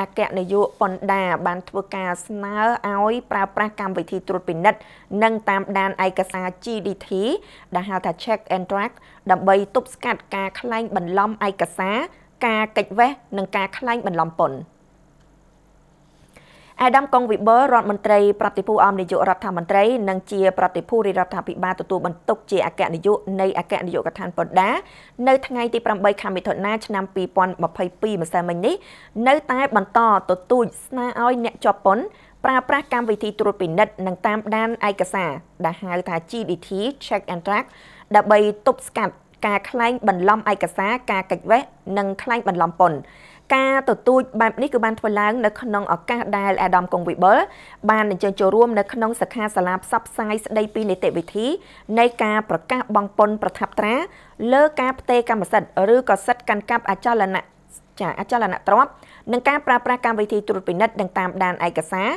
អគ្គនាយកបណ្ដាបានធ្វើការស្នើឲ្យប្រើប្រាស់កម្មវិធីត្រួតពិនិត្យនិងតាមដានឯកសារ GDT ដែលហៅថា Check and Track ដើម្បីទប់ស្កាត់ការក្លែងបន្លំឯកសារ ការកិច្ចវេះនិងការក្លែងបន្លំពន្ធ។អាដាមកុងវិបឺរដ្ឋមន្ត្រីប្រតិភូអមនាយករដ្ឋមន្ត្រីនិងជាប្រតិភូរដ្ឋាភិបាលទទួលបន្ទុកជាអគ្គនាយកនៃអគ្គនាយកដ្ឋានពន្ធដារនៅថ្ងៃទី8ខែមិថុនាឆ្នាំ2022ម្សិលមិញនេះនៅតែបន្តទទូចស្នើឲ្យ អ្នកជាប់ពន្ធប្រើប្រាស់កម្មវិធីត្រួតពិនិត្យនិងតាមដានឯកសារដែលហៅថា GDT Check and Track ដើម្បីទប់ស្កាត់ការក្លែងបន្លំឯកសារការកិច្ចវេះនិងក្លែងបន្លំពន្ធការទទូចបែបនេះគឺបានធ្វើឡើង នៅក្នុងឱកាសដែលអាដាមកុងវិបុលបានអញ្ជើញចូលរួម នៅក្នុងសិក្ខាសាលាផ្សព្វផ្សាយស្ដីពីនីតិវិធី នៃការប្រកាសបង់ពន្ធប្រថាប់ត្រាលើការផ្ទេរកម្មសិទ្ធិឬក៏សិទ្ធិកាន់កាប់អចលនៈចាអចលនទ្រព្យនិងការប្រើប្រាស់កម្មវិធីត្រួតពិនិត្យនិងតាមដានឯកសារ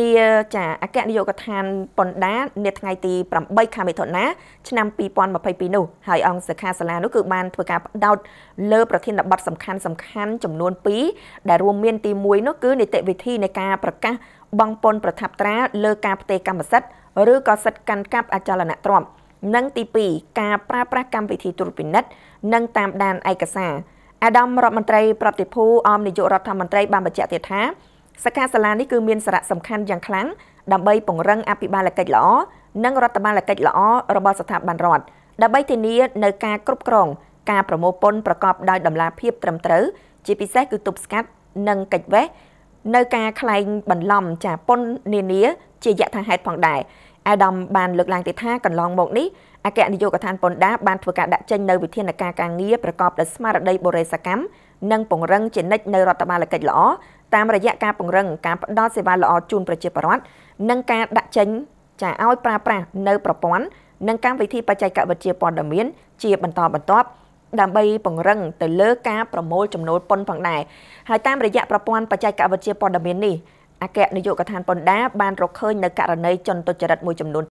នាចាអគ្គនាយកដ្ឋានពន្ធដារនាថ្ងៃទី8ខែមិថុនាឆ្នាំ2022នោះហើយអង្គសិក្ខាសាលានោះគឺបានធ្វើការផ្ដោត លើប្រធានបទសំខាន់សំខាន់ចំនួន2ដែលរួមមានទី1នោះគឺនីតិវិធីនៃការប្រកាសបង់ពន្ធប្រថាប់ត្រាលើការផ្ទេរកម្មសិទ្ធិឬក៏សិទ្ធិកាន់កាប់អចលនទ្រព្យនិងទី2ការប្រើប្រាស់កម្មវិធីត្រួតពិនិត្យនិងតាមដានឯកសារអាដាមរដ្ឋមន្ត្រីប្រតិភូអមនាយករដ្ឋមន្ត្រីបានបញ្ជាក់ទៀតថាសកលសាលានេះគឺមានសារៈសំខាន់យ៉ាងខ្លាំងដើម្បីពង្រឹងអភិបាលកិច្ចល្អនិងរដ្ឋបាលកិច្ចល្អរបស់ស្ថាប័នរដ្ឋដើម្បីធានានៅការគ្រប់គ្រងការប្រមូលពន្ធប្រកបដោយតម្លាភាព ត្រឹមត្រូវជាពិសេសគឺទប់ស្កាត់និងកិច្ចវេះនៅការខ្លែងបន្លំចាពន្ធនានា ជាយថាហេតុផងដែរអាដាមបានលើកឡើងទៀតថាកន្លងមកនេះអគ្គនាយកដ្ឋានពន្ធដារបានធ្វើការដាក់ចេញនូវវិធានការការងារប្រកបដោយស្មារតីបរិសកម្មនិងពង្រឹងជានិច្ចនៅរដ្ឋបាលកិច្ចល្អតាមរយៈការពង្រឹងការផ្តល់សេវាល្អជូនប្រជាពលរដ្ឋនិងការដាក់ចេញចាឲ្យប្រើប្រាស់នៅប្រព័ន្ធនិងកម្មវិធីបច្ចេកវិទ្យាព័ត៌មានជាបន្តបន្ទាប់ ដើម្បីពង្រឹងទៅលើការប្រមូលចំណូលពន្ធផងដែរហើយតាមរយៈប្រព័ន្ធបច្ចេកវិទ្យាព័ត៌មាននេះអគ្គនាយកដ្ឋានពន្ធដារបានរកឃើញនៅករណីជនទុច្ចរិតមួយចំនួន